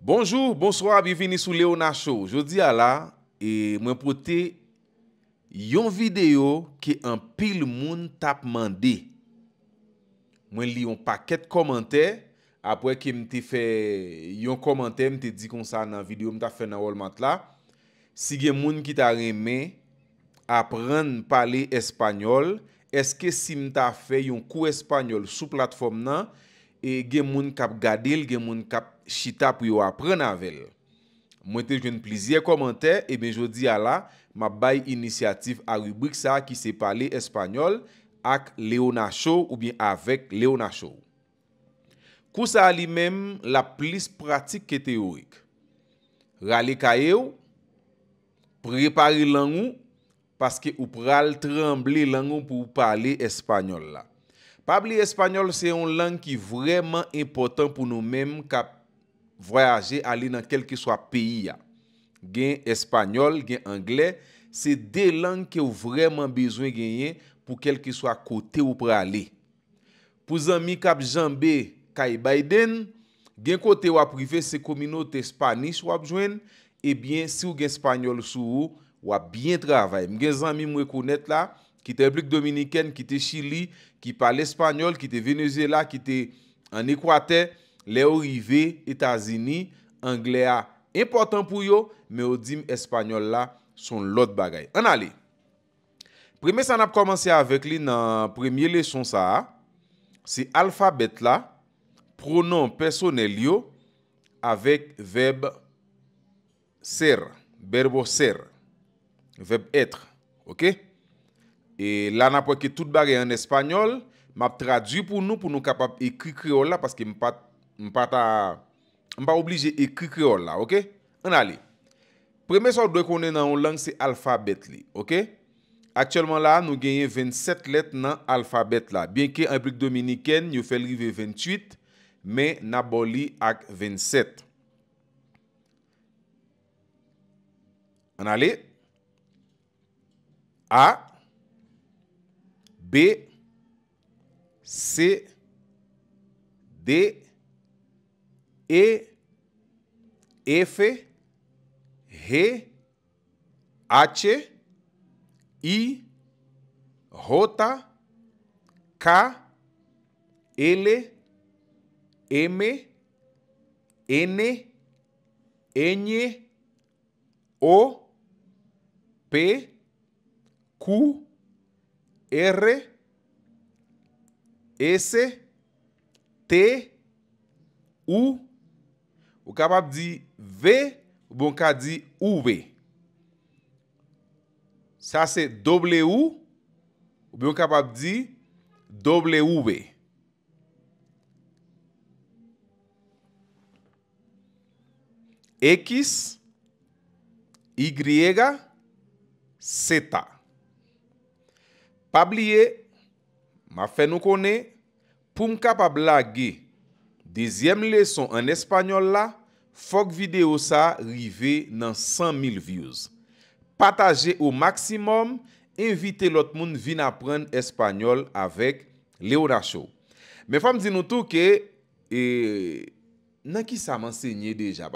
Bonjour, bonsoir, biveni sou Leo Nacho. Jodi a la, mwen pote yon video ki an pil moun tap mande. Mwen li yon paket komante apwe ke mte fe yon komante mte di konsan nan video mta fe nan wol matla. Si gen moun ki ta reme apren pale espanyol, eske si mta fe yon kou espanyol sou platform nan... e gen moun kap gadil, gen moun kap chita pou yo apren avel. Mwen te jwen plizye komante, e ben jodi a la, ma bay inisiatif a rubrik sa ki se pale Espanyol ak Leona Show ou bien avek Leona Show. Kousa li menm la plis pratik ke teorik. Rale kayew, prepari langou, paske ou pral tremble langou pou pale Espanyol la. Pabli espanyol se yon lang ki vreman impotant pou nou men kap voyaje ali nan kel ki swa peyi ya. Gen espanyol, gen angle, se de lang ki yon vreman bezwen gen yon pou kel ki swa kote ou prale. Pou zan mi kap janbe Kai Biden, gen kote waprive se komino te Spanish wapjwen, e bien si ou gen espanyol sou ou, wap bien travay. Mgen zan mi mwe konet la, Ki te blik dominiken, ki te chili, ki pale espanyol, ki te venezela, ki te anekwate, leo rive, etazini, anglea. Impotant pou yo, me o dim espanyol la son lot bagay. An ale. Premye san ap komanse avek li nan premye lesyon sa a. Se alfabet la, pronon personel yo, avek verb ser. Verbo ser. Verb etre. Ok? E la na pou eke tout bare en espanyol, map tradu pou nou pou nou kapap ekri kreol la. Paske m pa ta, m pa oblije ekri kreol la. Ok? An ale. Premè sor dwe konen nan ou lang se alfabet li. Ok? Aksyèlman la nou genye 27 let nan alfabet la. Bien ke an blik dominiken, nyo felrive 28. Me na boli ak 27. An ale. A. B, C, D, E, F, G, H, I, J, K, L, M, N, N, O, P, Q, R, S, T, U. Ou kapap di V, ou bon ka di V. Sa se W, ou bon kapap di WV. X, Y, Z. Z. Pabliye, ma fè nou konè, pou m kapab lage, Dezyem leson an espanyol la, fok videyo sa rive nan 100.000 views. Pataje ou maksimum, invite lot moun vin apren espanyol avèk le ora chou. Me fòm zin nou tou ke, e, nan ki sa m ansenye deja?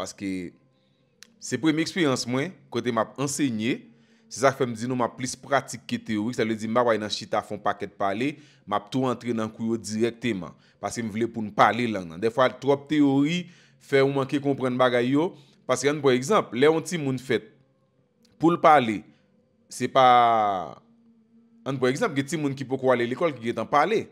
Se premi ekspiyans mwen, kote m ap ansenye, Se sa fèm di nou ma plis pratik ke teori, se le di mba wè nan chita fon paket pale, ma ptou antre nan kouyo direk teman. Paske mi vle pou nou pale langan. De fwa trope teori, fè ou manke kompren bagay yo. Paske an pou ekzamp, lè ou ti moun fèt pou l'pale, se pa... An pou ekzamp, ge ti moun ki pou kwa lè l'ekol ki ge tan pale.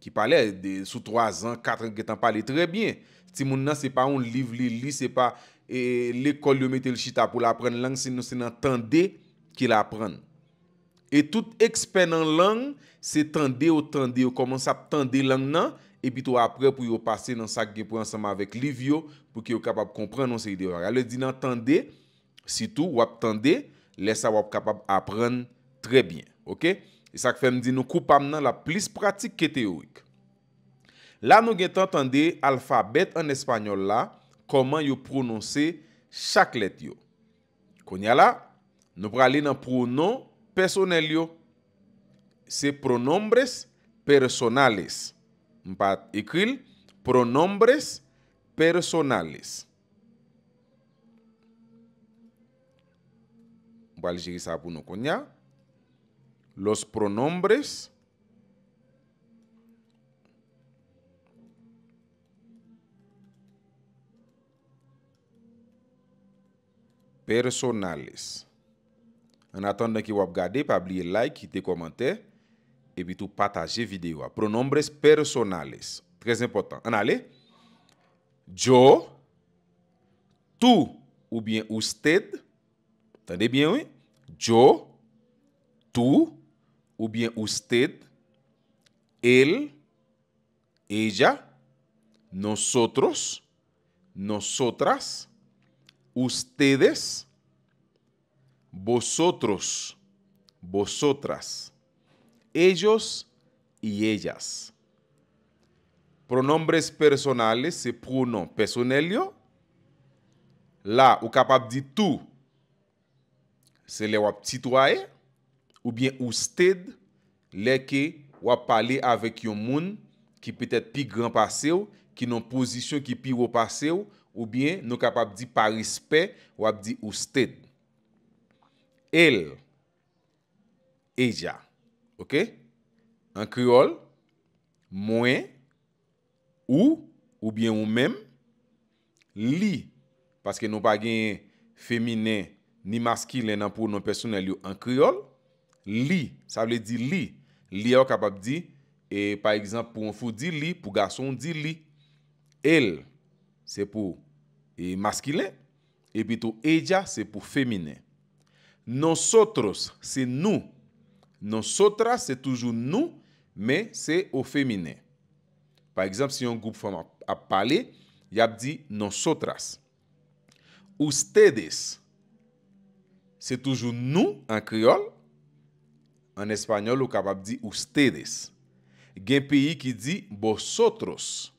Ki pale sou 3 an, 4 an, ki ge tan pale tre bie. Ti moun nan se pa ou liv li, se pa l'ekol yo mette l'chita pou l'apren langan, se nou se nan tan dey, ki la apren. E tout eksper nan lang, se tande ou tande, ou koman sa ap tande lang nan, e bitou apre pou yo pase nan sak ge pou ansama vek liv yo, pou ki yo kapab kompren non se idewa. Ale di nan tande, sitou wap tande, lesa wap kapab apren trebyen. Ok? E sak fem di nou koupam nan la plis pratik ke teorik. La nou gen tan tande alfabet an espanyol la, koman yo prononse chaklet yo. Konya la? va pralè por pronon personel yo. Se pronombres personales. Mpa écrit pronombres personales. gérer ça Los pronombres personales. An atan dan ki wap gade, pa bliye like, ki te komante, e bi tou pataje videwa. Pronombres personales. Tres important. An ale? Jo, tou ou bien ousted. Tande bien ou? Jo, tou ou bien ousted. El, ella, nosotros, nosotras, oustedes. Bosotros, bosotras, ejos y ejas. Pronombres personales, se pronon personel yo, la ou kapab di tou, se le wap titwaye, ou bien ousted, le ke wap pale avek yon moun ki petet pi gran pasew, ki non posisyon ki pi wopasew, ou bien nou kapab di parispe, wap di ousted. El, eja, ok? An kriol, mwen, ou, ou byen ou men, li. Paske nou pa gen fèmine ni maskile nan pou nou personel yo an kriol. Li, sa vle di li. Li yo kapab di, e par exemple pou mwen fò di li, pou gason di li. El, se pou maskile, e, e pito eja se pou fèmine. Nosotros, c'est nous. Nosotras, c'est toujours nous, mais c'est au féminin. Par exemple, si un groupe femme a, parlé, il a dit nosotras. Ustedes, c'est toujours nous en créole. En espagnol, on est capable ustedes. Il y a un pays qui dit vosotros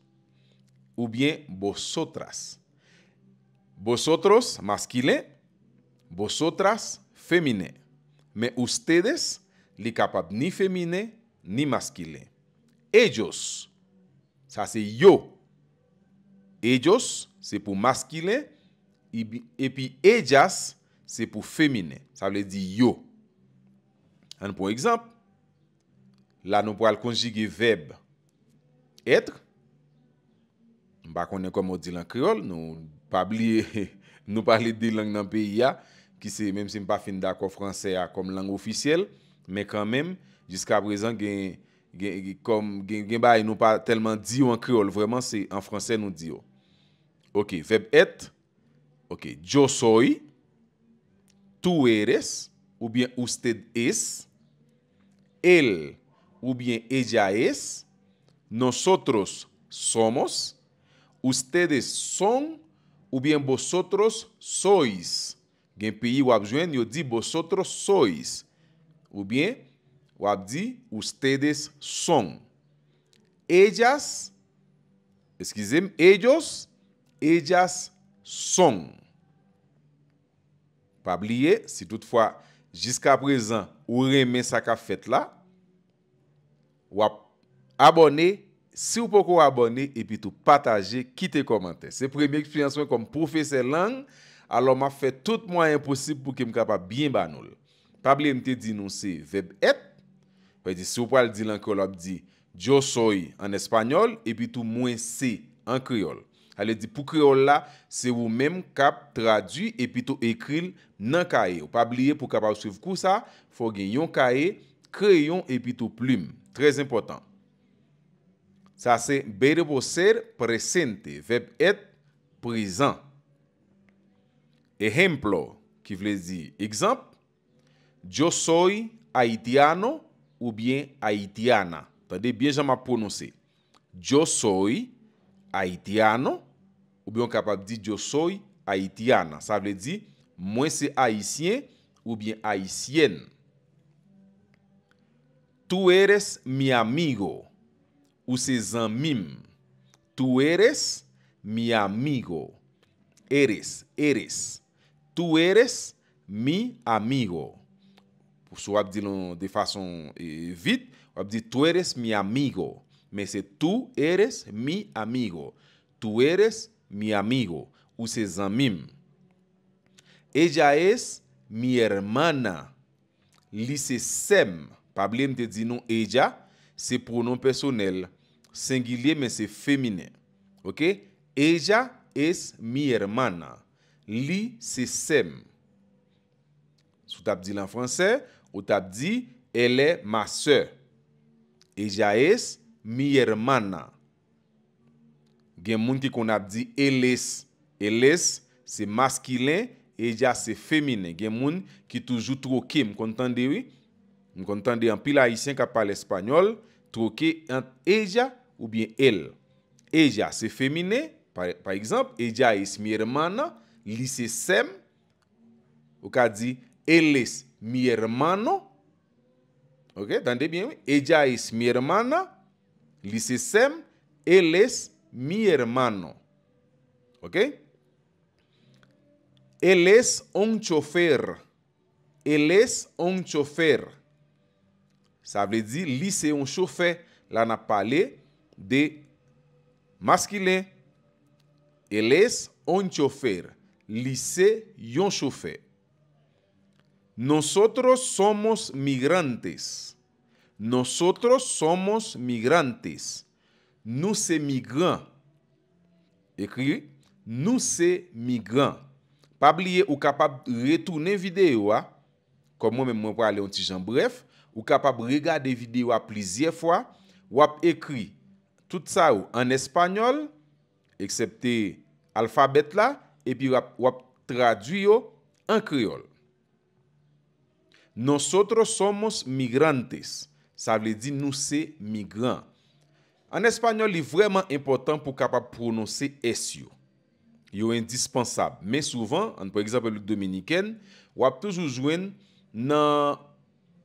ou bien vosotras. Vosotros, masculin. Vosotras, Femine, me ou stedes li kapap ni femine ni maskile. Ejos, sa se yo. Ejos, se pou maskile, epi ejas, se pou femine. Sa wle di yo. An pou ekzamp, la nou pou al konjige veb. Etre, ba konen komo di lang kriol, nou pabliye, nou pali di lang nan peyi ya. Ki se, menm se m pa fin da ko franse a kom lango ofisyel, menm kan menm, jiska prezan gen, gen, gen, gen bay nou pa telman diyo an kriol, vweman se, an franse nou diyo. Ok, feb et, ok, Yo soy, tu eres, ou bien ousted es, el ou bien ella es, nosotros somos, oustedes son, ou bien vosotros sois. Gen peyi wap jwen yo di bo sotro sois. Ou bien wap di ou stedes son. Ejas, eskize m, ejos, ejas son. Pabliye, si toutfwa jiska prezan ou reme sa ka fet la, wap abone, si ou poko wabone, epi tou pataje, kite komante. Se preme ekspianswen kom profese lang, alo ma fe tout mwenye posib pou kem kapa byen banol. Pabliye mte di nou se, veb et, pe di sou pal di lan kreol ap di Djosoy en espanyol, epi tou mwen se en kreol. Ale di pou kreol la, se wou men kap tradu epi tou ekril nan kae. Pabliye pou kapa usuf kousa, fò gen yon kae kreyon epi tou plume. Trez important. Sa se, be de bo ser presente, veb et prezant. Ejemplo, ki vle di, ekzamp. Yo soy Haitiano ou bien Haitiana. Pade, bien jan ma pounose. Yo soy Haitiano ou bien kapab di, yo soy Haitiana. Sa vle di, mwen se Haitien ou bien Haitien. Tu eres mi amigo ou se zanmim. Tu eres mi amigo. Eres, eres. Tu eres mi amigo. Ou sou ap di lon de fason e, vit. Ou ap di tu eres mi amigo. Me se tu eres mi amigo. Tu eres mi amigo. Ou se zanmim. Eja es mi ermana. Li se sem. Pabli m te di nou eja. Se pronon personel. Sengilie me se femine. Ok? Eja es mi ermana. Li se sem. Sou tap di lan franse, ou tap di ele ma se. Eja es mi ermana. Gen moun ki kon ap di eles. Eles se maskilen, eja se femine. Gen moun ki toujou troke, m kontande wè? M kontande an pil haisyen ka pal espanyol, troke ent eja ou bien el. Eja se femine, par exemple, eja es mi ermana. Lise sem, ou ka di, el es mi ermano. Ok, dande bien, eja es mi ermana. Lise sem, el es mi ermano. Ok? El es on chofer. El es on chofer. Sa ble di, lise on chofer. La na pale de maskile. El es on chofer. Lycée yon chofer. Nosotros somos migrantes. Nosotros somos migrantes. Nous sommes migrants. Écrit, nous sommes migrants. Pas oublier ou capable retourner vidéo hein. Comme moi même moi pour aller un petit jambe. bref, ou capable regarder vidéo plusieurs fois, ou écrit tout ça en espagnol, excepté alphabet là, epi wap traduyo an kreol. Nosotro somos migrantes. Sa vle di nou se migrant. An espanyol li vreman important pou kapap prononse S yo. Yo indispensable. Men souvan, an prezapel dominiken, wap toujoujwen nan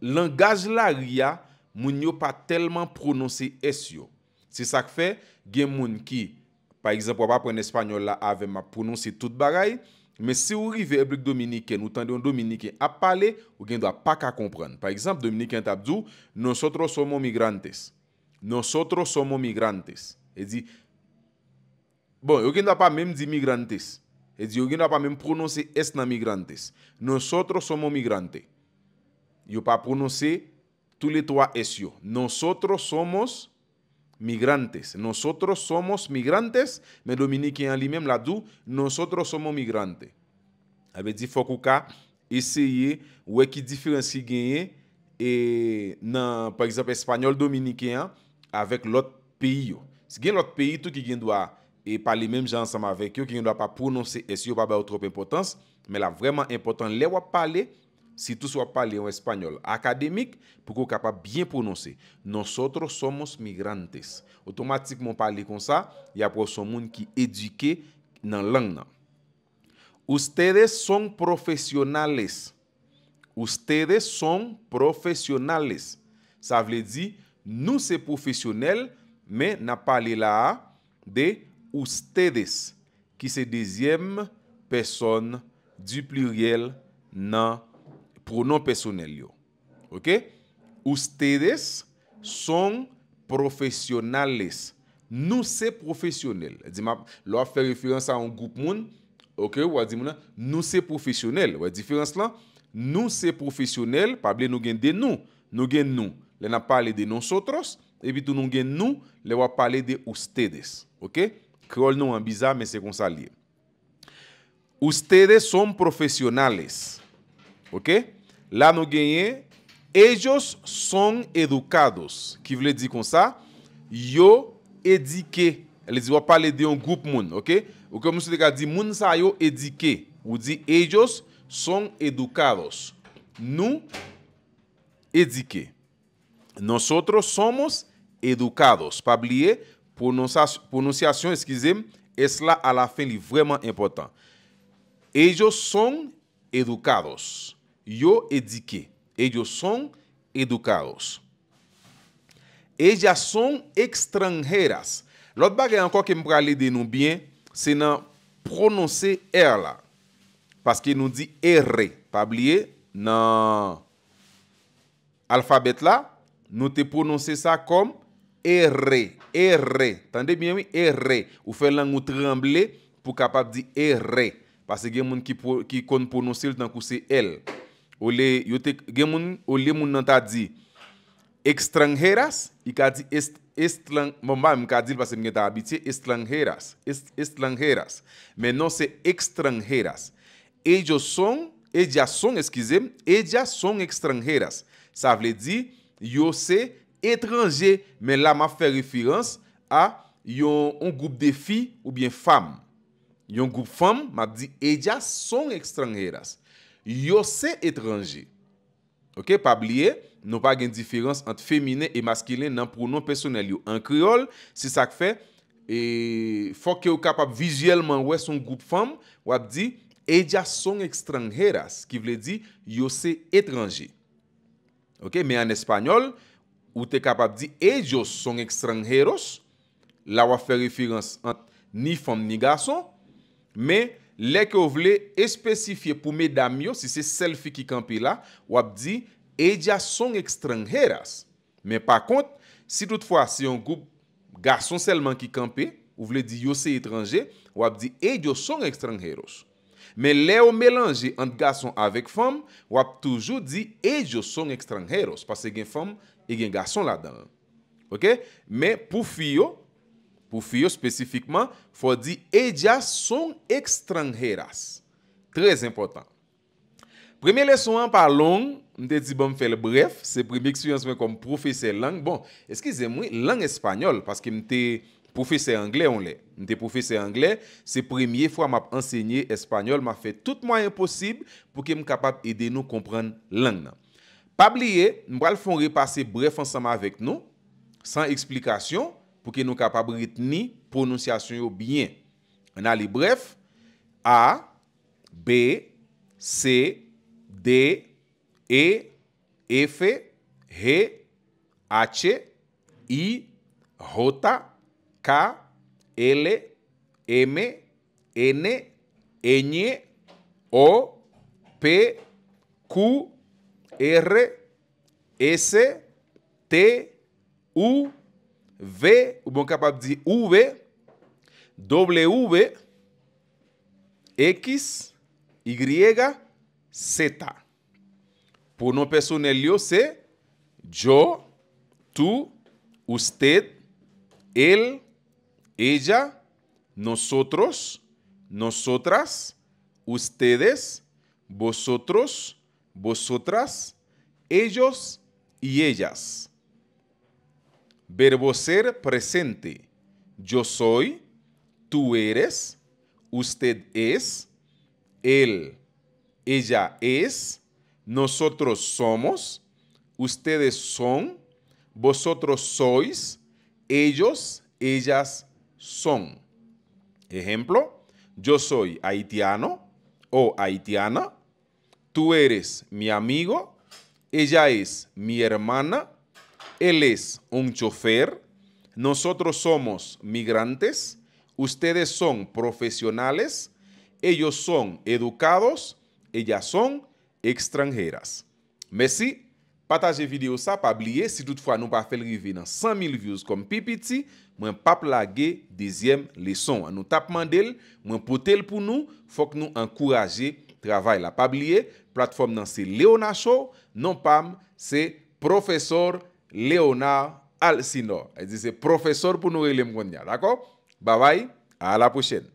langaj la ria moun yo pa telman prononse S yo. Se sak fe, gen moun ki... Par eksemp, wap apren espanyol la avem ap prononsi tout bagay. Men se ou rive ebrek dominiken, ou tan diyon dominiken ap pale, ou gen dwa pa ka kompren. Par eksemp, dominiken tabdou, nosotro somo migrantes. Nosotro somo migrantes. E di, bon, ou gen dwa pa menm di migrantes. E di, ou gen dwa pa menm prononsi esna migrantes. Nosotro somo migrantes. Yo pa prononsi tout le toa esyo. Nosotro somos migrantes. Nosotros somos migrantes, mais Dominicain lui-même l'a dit, nosotros sommes migrantes. avait dit, il faut essayer, ou qui différencie et nan, par exemple, espagnol dominicain avec l'autre pays. Si l'autre pays tout qui vient doit et pas les mêmes gens ensemble avec eux, qui ne doit pas prononcer, et si pas trop importance, mais là, vraiment important, les parler, Si tou sou a pali an espanyol akademik, pou kou kapap bien prononse. Nonsotro somos migrantes. Otomatikman pali kon sa, ya pou son moun ki edike nan lang nan. Ousteres son profesionales. Ousteres son profesionales. Sa vle di, nou se profesyonel, me na pali la a de ousteres. Ki se dezyem person du pluriel nan lang. Prounon personel yo. Ok? Oustedes son profesyonales. Nou se profesyonel. E di ma lo a fe referans a an goup moun. Ok? Ou a di moun a nou se profesyonel. Ou a diferans lan. Nou se profesyonel. Pable nou gen de nou. Nou gen nou. Le nan pale de nonsotros. E bitou nou gen nou. Le wap pale de oustedes. Ok? Krol nou an biza, men se konsa li. Oustedes son profesyonales. La nou genye, Ejous son edukados. Ki vle di kon sa? Yo edike. Le di wap pale de yon group moun. Ou ke moun se de ka di, moun sa yo edike. Ou di, ejous son edukados. Nou edike. Nosotros somos edukados. Pa bliye, prononciasyon eskize, es la a la fin li vreman importan. Ejous son edukados. yo ediqué. Ellos son educados. Ellas son extranjeras. Lot bagay encore que parle de nous bien, c'est nan prononcer R là. Parce qu'il nous dit R. Pas oublier, nan alphabet là, nous te prononcer ça comme erre, R. Tendez bien, oui, R. Ou faites langue trembler pour capable dire R. Parce que y a des gens qui, connaissent prononcer le temps c'est L. O le moun nan ta di ekstrangheras, yi ka di ekstrangheras, men nan se ekstrangheras. Eja son ekstrangheras. Sa vle di yo se etranje, men la ma fe referans a yon goup de fi ou bien fam. Yon goup fam, ma di eja son ekstrangheras. Yo se etranje. Ok, pa bliye, nou pa gen diferans ant femine e maskile nan pronon personel yo. An kriol, si sa k fe, e, fok yo kapap vijelman wè son goup fem, wap di, Eja son ekstrangeras, ki vle di, Yo se etranje. Ok, me an espanyol, ou te kapap di, Ejo son ekstrangeros, la wap fe referans ant ni fem ni gason, me, les que vous voulez spécifier pour mesdames, si c'est selfie qui campe là, ou dit, Elles sont extranjeras. Mais par contre, si toutefois c'est un groupe garçon seulement qui campe, vous voulez dire, vous c'est étranger, ou dit, Elles sont extranjeros. Mais les vous mélangez entre garçon avec femme, ou toujours dit, elles sont extranjeros, parce qu'il y a une femme et un garçon là-dedans. Ok? Mais pour filles, Ou fiyo spesifikman, fwo di eja son ekstrang heras. Trez impotant. Premye leson an pa long, mte di bom fel bref. Se premi ekspansman kom profese lang, bon, eskize mwen, lang espanyol. Paske mte profese angle on le. Mte profese angle, se premiye fwa map ensegne espanyol, ma fe tout mayan posib pou ki m kapap ede nou kompran lang nan. Pabliye, mwal fon repase bref ansama vek nou, san eksplikasyon, pou ki nou kapabrit ni prononsyasyon yo byen. Na li bref, A, B, C, D, E, e F, G, H, I, J, K, L, M, N, N, O, P, Q, R, S, T, U, V, ou capaz de di W, X, Y, Z. nos personal. yo sé yo, tu, usted, él, ella, nosotros, nosotras, ustedes, vosotros, vosotras, ellos y ellas. Verbo ser presente. Yo soy, tú eres, usted es, él, ella es, nosotros somos, ustedes son, vosotros sois, ellos, ellas son. Ejemplo, yo soy haitiano o haitiana, tú eres mi amigo, ella es mi hermana, El es un chofer. Nosotros somos migrantes. Ustedes son profesionales. Ellos son educados. Ellas son extranjeras. Merci. Pataje video sa, pa bliye. Si tout fwa nou pa fel rivi nan 100.000 views kom pipi ti, mwen pa plage dizyem lison. An nou tapman del, mwen pote l pou nou, fok nou ankouraje travay la. Pa bliye, platform nan se Leonachou, non pam se Profesor Léonachou. Leona Alsino. E di se profesor pou nou eylem gwenja. Dako? Babay. A la pweshen.